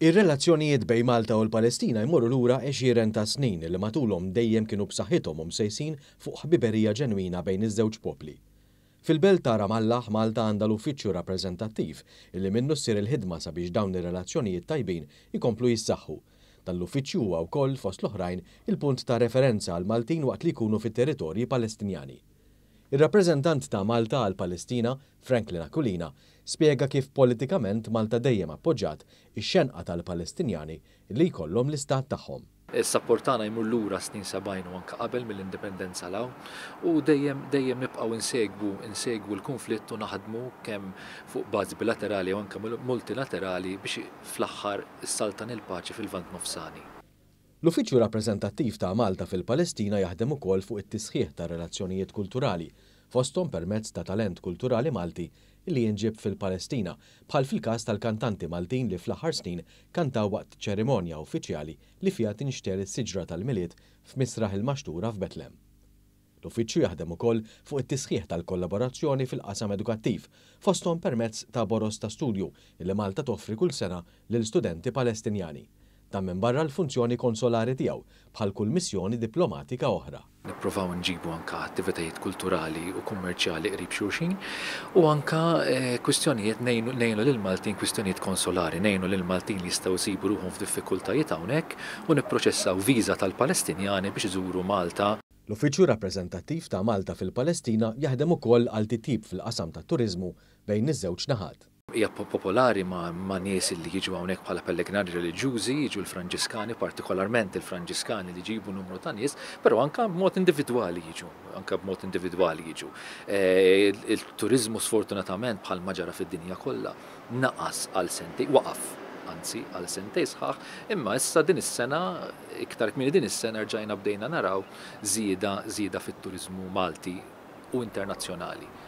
Ir-relazzjonijiet bej Malta u l-Palestina jmorru lura għexieren ta' snin li matulhom dejjem kienu b'saħħithom msejsin fuq ħbiberija ġenwina bejn iż-żewġ popli. Fil-belt ta' Ramallah Malta għandha l-uffiċċju rappreżentattiv illi minnu ssir il-ħidma sabiex dawn ir-relazzjonijiet tajbin ikomplu jissaħħu. Tal-uffiċċju huwa wkoll fost l-oħrajn il-punt ta' referenza għal Maltin waqt li jkunu fit-territorji Palestinjani. Ir-rappreżentant ta' Malta għal Palestina, Franklin Akulina, spiega kif politikament Malta dejjem appoġġat ix-xenqa tal-Palestinjani li jkollhom l-istat tagħhom. Is-sapportana jmur lura snin sabajn u anka qabel mill-indipendenza law u dejjem dejjem nibqgħu insegwu insegwu l-konflitt u naħdmu kemm fuq bażi bilaterali u anke multilaterali biex fl-aħħar s-saltan il-paċi fil-vant nofsani. L-Uffiċċju Rappreżentattiv ta' Malta fil-Palestina jaħdem ukoll fuq it-tisħiħ ta' relazzjonijiet kulturali fosthom permezz ta' talent kulturali Malti li jinġib fil-Palestina, bħal fil-każ tal-kantanti Maltin li fl-aħħar snin kantaw waqt ċerimonja uffiċjali li fiha tinxter is-siġra tal-miliet f'misraħ il-maxtura f'Betlem. L-uffiċċju jaħdem ukoll fuq it-tisħiħ tal-kollaborazzjoni fil-qasam edukattiv, fosthom permezz ta' boros ta' studju li Malta toffri kull sena lil studenti Palestinjani dan minn barra l-funzjoni konsolari tiegħu bħal kull missjoni diplomatika oħra. Nipprovaw nġibu anka attivitajiet kulturali u kummerċjali qrib xuxin u anka eh, kwistjonijiet nejnu lil Maltin kwistjonijiet konsolari, nejnu lill Maltin li jistgħu jsibu ruhom f'diffikultajiet hawnhekk u nipproċessaw viża tal-Palestinjani biex iżuru Malta. L-Uffiċċju rappreżentattiv ta' Malta fil-Palestina jaħdem ukoll għal titib fil-qasam tat-turiżmu bejn iż-żewġ naħat hija popolari ma', ma nies li jiġu hawnhekk bħala pellegrinari reliġjużi, jiġu l-Franġiskani, partikolarment il-Franġiskani li ġibu numru ta' nies, però anka b'mod individwali jiġu, anka b'mod individwali jiġu. E, il-turizmu sfortunatament bħal maġara fid-dinja kollha naqas għal senti, waqaf anzi għal sentej sħaħ, imma issa din is-sena, iktar minn din is-sena rġajna bdejna naraw zida, zida fit-turizmu Malti u internazzjonali.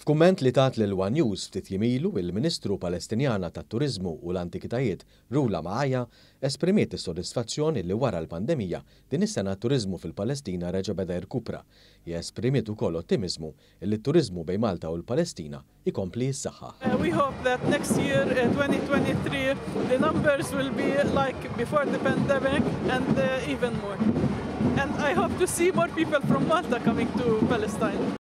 F'kumment li tat l One News ftit jimilu il-Ministru Palestinjana tat-Turizmu u l-Antikitajiet Rula Maħaja esprimiet is-sodisfazzjoni li wara l-pandemija din is-sena turizmu fil-Palestina reġa' beda jirkupra. Jesprimiet ukoll ottimizmu li t-turizmu bejn Malta u l-Palestina ikompli saħħa uh, We hope that next year, 2023, uh, the numbers will be like before the pandemic and uh, even more. And I hope to see more people from Malta coming to Palestine.